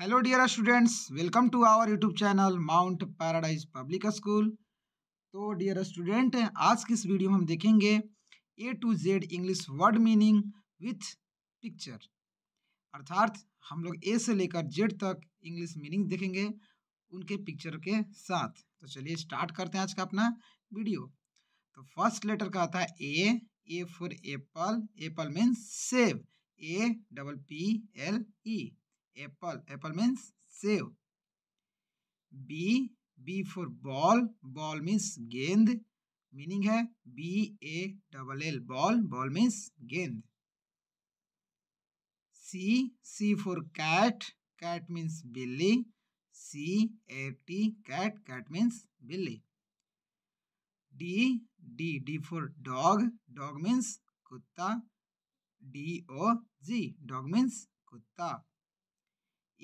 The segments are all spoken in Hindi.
hello dear students welcome to our YouTube channel Mount Paradise Public School तो डियर स्टूडेंट आज की इस वीडियो में हम देखेंगे A to Z English word meaning with picture अर्थात हम लोग ए से लेकर जेड तक इंग्लिश मीनिंग देखेंगे उनके पिक्चर के साथ तो चलिए स्टार्ट करते हैं आज का अपना वीडियो तो फर्स्ट लेटर का आता है A A for apple apple means सेव A double P L E apple apple means सेव B B for ball ball means गेंद मीनिंग है B A double L ball ball means गेंद C C for cat cat means बिल्ली C A T cat cat means बिल्ली D D D for dog dog means कुत्ता D O G dog means कुत्ता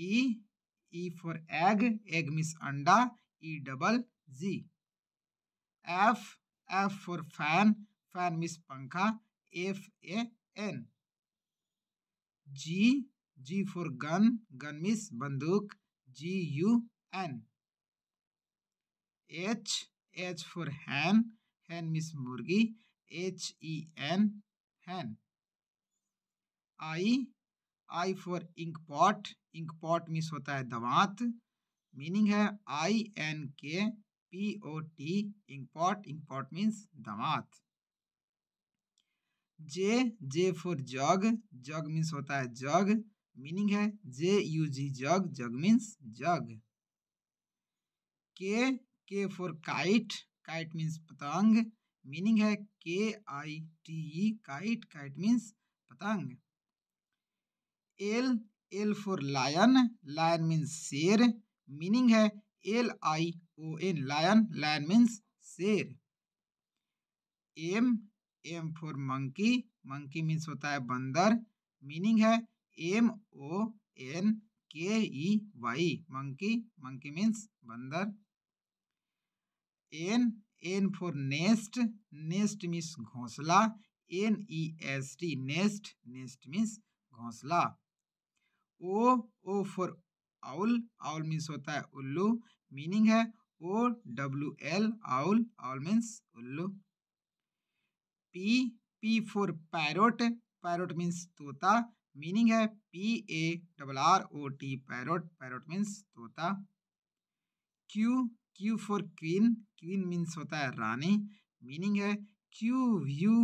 E E for egg egg means अंडा E double G F F for fan fan means पंखा F A N G G for gun gun means बंदूक G U N H H for hen hen means मुर्गी H E N hen I I for ink pot ink pot means होता है दवात मीनिंग है I N K P O T ink pot ink pot means दवात J J for jug jug means होता है जग मीनिंग है जे you ji jug jug means jug K K for kite kite means पतंग मीनिंग है K I T E kite kite means पतंग L L for lion lion means शेर मीनिंग है L I O N lion lion means शेर M M for monkey monkey means होता है बंदर मीनिंग है M O N K E Y monkey monkey means बंदर N N for nest nest means घोंसला N E S T nest nest means घोंसला O O for owl owl means होता है उल्लू मीनिंग है O W L owl owl means उल्लू P P for parrot parrot means तोता मीनिंग है P A double R O T parrot parrot means तोता Q Q for queen queen means होता है रानी मीनिंग है Q U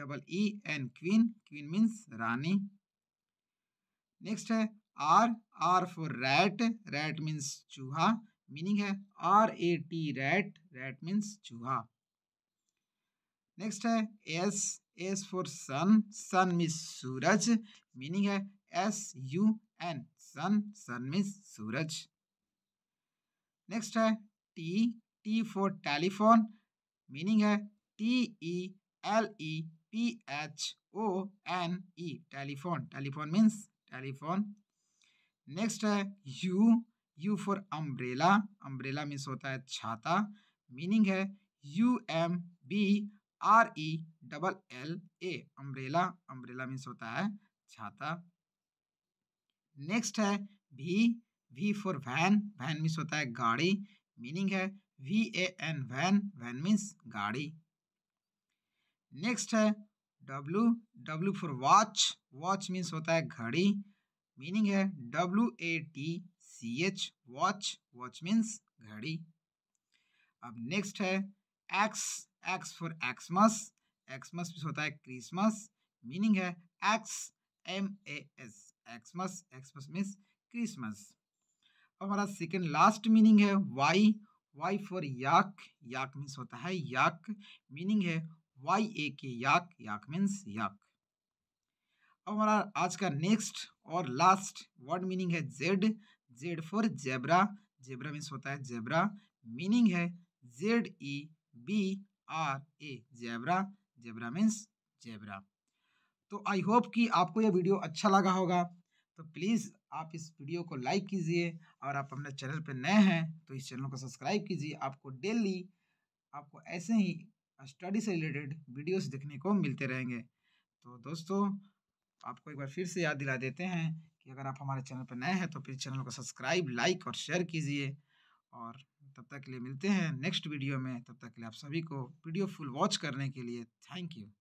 double E N queen queen means रानी नेक्स्ट है R R for rat rat means चूहा मीनिंग है are A T rat rat means चूहा नेक्स्ट है S S for sun sun means सूरज मीनिंग है S U N sun sun means सूरज नेक्स्ट है T T for telephone meaning है T E L E P H O N E telephone telephone means telephone next है U U for umbrella umbrella means होता है छाता मीनिंग है U M B R E double L A umbrella umbrella means होता है छाता नेक्स्ट है V V for van van means होता है गाड़ी मीनिंग है V A N van van means गाड़ी नेक्स्ट है W W for watch watch means होता है घड़ी मीनिंग है W A T C H watch watch means घड़ी अब नेक्स्ट है X X for Xmas Xmas भी होता है क्रिसमस मीनिंग है X M A S Xmas Xmas means Christmas अब हमारा सेकेंड लास्ट मीनिंग है Y Y for yak yak means होता है याक मीनिंग है वाई ए के याक याक मीन्स याक अब हमारा आज का नेक्स्ट और लास्ट वर्ड मीनिंग है Z Z for zebra zebra means होता है जेबरा मीनिंग है Z E B R A zebra zebra means zebra तो आई होप कि आपको यह वीडियो अच्छा लगा होगा तो प्लीज़ आप इस वीडियो को लाइक कीजिए और आप अपने चैनल पर नए हैं तो इस चैनल को सब्सक्राइब कीजिए आपको डेली आपको ऐसे ही स्टडी से रिलेटेड वीडियोस देखने को मिलते रहेंगे तो दोस्तों आपको एक बार फिर से याद दिला देते हैं कि अगर आप हमारे चैनल पर नए हैं तो प्लीज़ चैनल को सब्सक्राइब लाइक और शेयर कीजिए और तब तक के लिए मिलते हैं नेक्स्ट वीडियो में तब तक के लिए आप सभी को वीडियो फुल वॉच करने के लिए थैंक यू